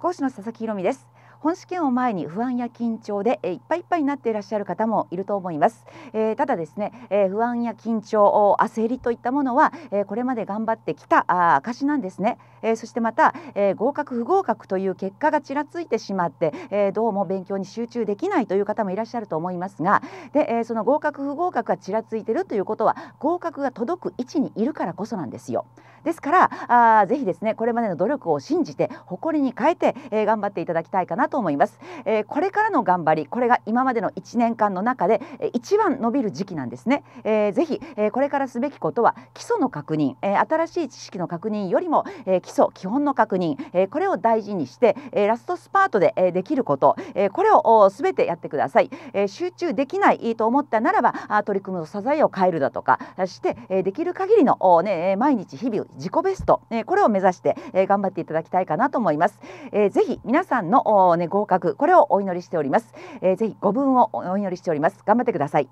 講師の佐々木宏美です本試験を前に不安や緊張で、えいっぱいいっぱいになっていらっしゃる方もいると思います、えただですね、え不安や緊張焦りといったものは、えこれまで頑張ってきたあ証なんですね、えそしてまた、え合格不合格という結果がちらついてしまって、えどうも勉強に集中できないという方もいらっしゃると思いますがで、えその合格不合格がちらついてるということは合格が届く位置にいるからこそなんですよですからあぜひですねこれまでの努力を信じて誇りに変えて、え頑張っていただきたいかなと思います、えー、これからの頑張りこれが今までの1年間の中で一番伸びる時期なんですね、えー、ぜひ、えー、これからすべきことは基礎の確認、えー、新しい知識の確認よりも、えー、基礎基本の確認、えー、これを大事にして、えー、ラストスパートで、えー、できること、えー、これをすべてやってください、えー、集中できないと思ったならばあ取り組む素材を変えるだとかして、えできる限りのね、毎日日々自己ベスト、えこれを目指して、え頑張っていただきたいかなと思います、えー、ぜひ皆さんのおね合格これをお祈りしております、えー、ぜひご分をお祈りしております頑張ってください